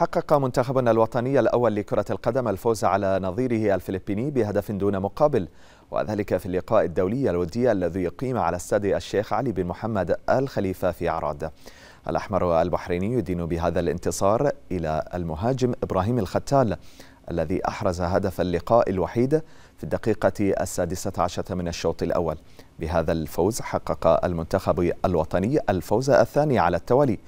حقق منتخبنا الوطني الأول لكرة القدم الفوز على نظيره الفلبيني بهدف دون مقابل وذلك في اللقاء الدولي الودي الذي يقيم على استاد الشيخ علي بن محمد الخليفة في عراد الأحمر البحريني يدين بهذا الانتصار إلى المهاجم إبراهيم الختال الذي أحرز هدف اللقاء الوحيد في الدقيقة السادسة عشرة من الشوط الأول بهذا الفوز حقق المنتخب الوطني الفوز الثاني على التوالي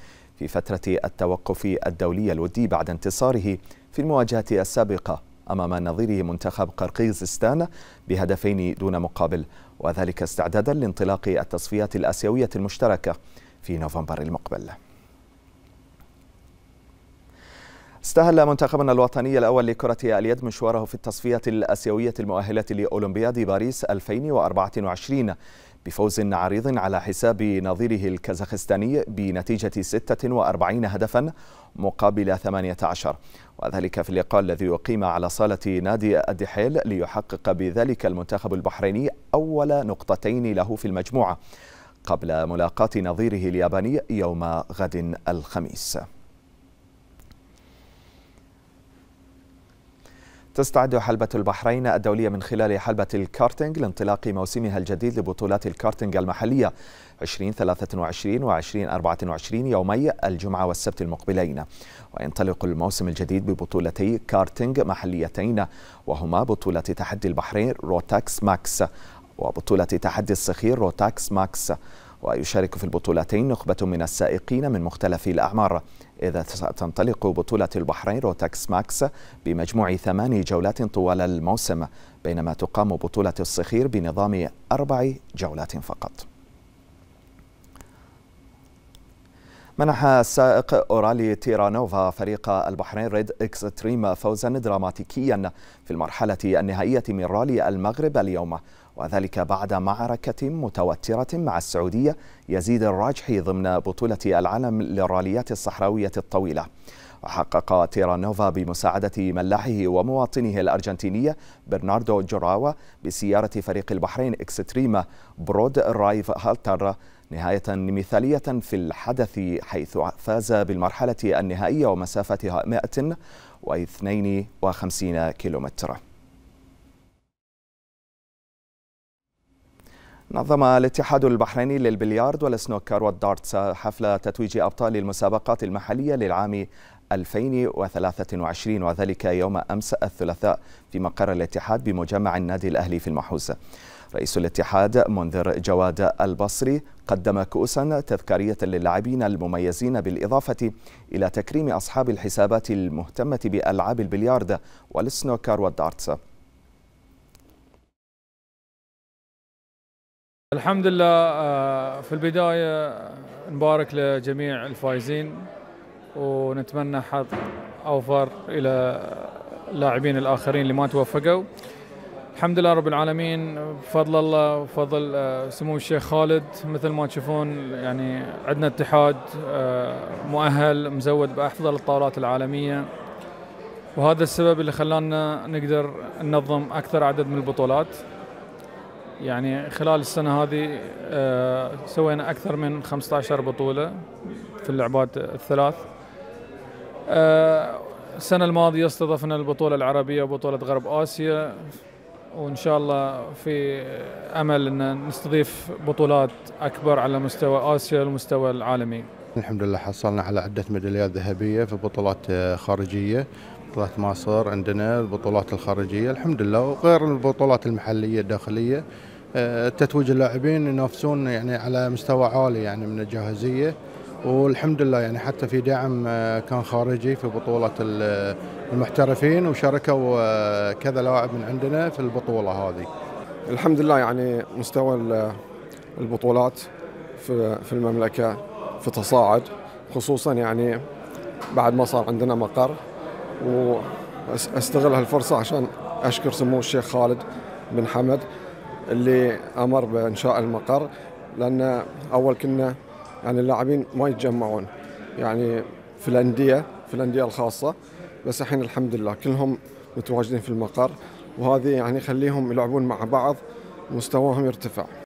في فترة التوقف الدولي الودي بعد انتصاره في المواجهة السابقة أمام نظيره منتخب قرقيزستان بهدفين دون مقابل وذلك استعدادا لانطلاق التصفيات الآسيوية المشتركة في نوفمبر المقبل استهل منتخبنا الوطني الأول لكرة اليد مشواره في التصفيات الآسيوية المؤهلة لأولمبياد باريس 2024 بفوز عريض على حساب نظيره الكازاخستاني بنتيجة 46 هدفا مقابل 18 وذلك في اللقاء الذي أقيم على صالة نادي الدحيل ليحقق بذلك المنتخب البحريني أول نقطتين له في المجموعة قبل ملاقاة نظيره الياباني يوم غد الخميس تستعد حلبة البحرين الدولية من خلال حلبة الكارتينج لانطلاق موسمها الجديد لبطولات الكارتينج المحلية 2023 و 2024 يومي الجمعة والسبت المقبلين وينطلق الموسم الجديد ببطولتي كارتينج محليتين وهما بطولة تحدي البحرين روتاكس ماكس وبطولة تحدي الصخير روتاكس ماكس ويشارك في البطولتين نخبة من السائقين من مختلف الأعمار إذا تنطلق بطولة البحرين روتاكس ماكس بمجموع ثماني جولات طوال الموسم بينما تقام بطولة الصخير بنظام أربع جولات فقط منح السائق أورالي تيرانوفا فريق البحرين ريد إكستريم فوزا دراماتيكيا في المرحلة النهائية من رالي المغرب اليوم وذلك بعد معركة متوترة مع السعودية يزيد الراجحي ضمن بطولة العالم للراليات الصحراوية الطويلة وحقق تيرانوفا بمساعدة ملاحه ومواطنه الأرجنتينية برناردو جوراوا بسيارة فريق البحرين إكستريما برود رايف هالتر نهاية مثالية في الحدث حيث فاز بالمرحلة النهائية ومسافتها 152 كيلومتر نظم الاتحاد البحريني للبليارد والسنوكر والدارتس حفل تتويج أبطال المسابقات المحلية للعام 2023 وذلك يوم أمس الثلاثاء في مقر الاتحاد بمجمع النادي الأهلي في المحوزة رئيس الاتحاد منذر جواد البصري قدم كؤوسا تذكارية للاعبين المميزين بالإضافة إلى تكريم أصحاب الحسابات المهتمة بألعاب البليارد والسنوكر والدارتس الحمد لله آه، في البداية نبارك لجميع الفائزين ونتمنى حظ أوفر إلى اللاعبين الآخرين اللي ما توفقوا الحمد لله رب العالمين بفضل الله وفضل آه، سمو الشيخ خالد مثل ما تشوفون يعني عندنا اتحاد آه، مؤهل مزود بافضل الطاولات العالميه وهذا السبب اللي خلانا نقدر ننظم اكثر عدد من البطولات يعني خلال السنه هذه آه، سوينا اكثر من 15 بطوله في اللعبات الثلاث السنه الماضيه استضفنا البطوله العربيه وبطوله غرب اسيا وان شاء الله في امل ان نستضيف بطولات اكبر على مستوى اسيا والمستوى العالمي. الحمد لله حصلنا على عده ميداليات ذهبيه في بطولات خارجيه بطولات مصر عندنا البطولات الخارجيه الحمد لله وغير البطولات المحليه الداخليه آه، تتويج اللاعبين ينافسون يعني على مستوى عالي يعني من الجاهزيه والحمد لله يعني حتى في دعم آه، كان خارجي في بطولة آه، المحترفين وشاركوا آه، كذا لاعب من عندنا في البطولة هذه الحمد لله يعني مستوى البطولات في المملكة في تصاعد خصوصا يعني بعد ما صار عندنا مقر واستغل هالفرصة عشان أشكر سمو الشيخ خالد بن حمد اللي أمر بإنشاء المقر لأن أول كنا يعني اللاعبين ما يتجمعون يعني في الانديه في الانديه الخاصه بس الحين الحمد لله كلهم متواجدين في المقر وهذه يعني يخليهم يلعبون مع بعض مستواهم يرتفع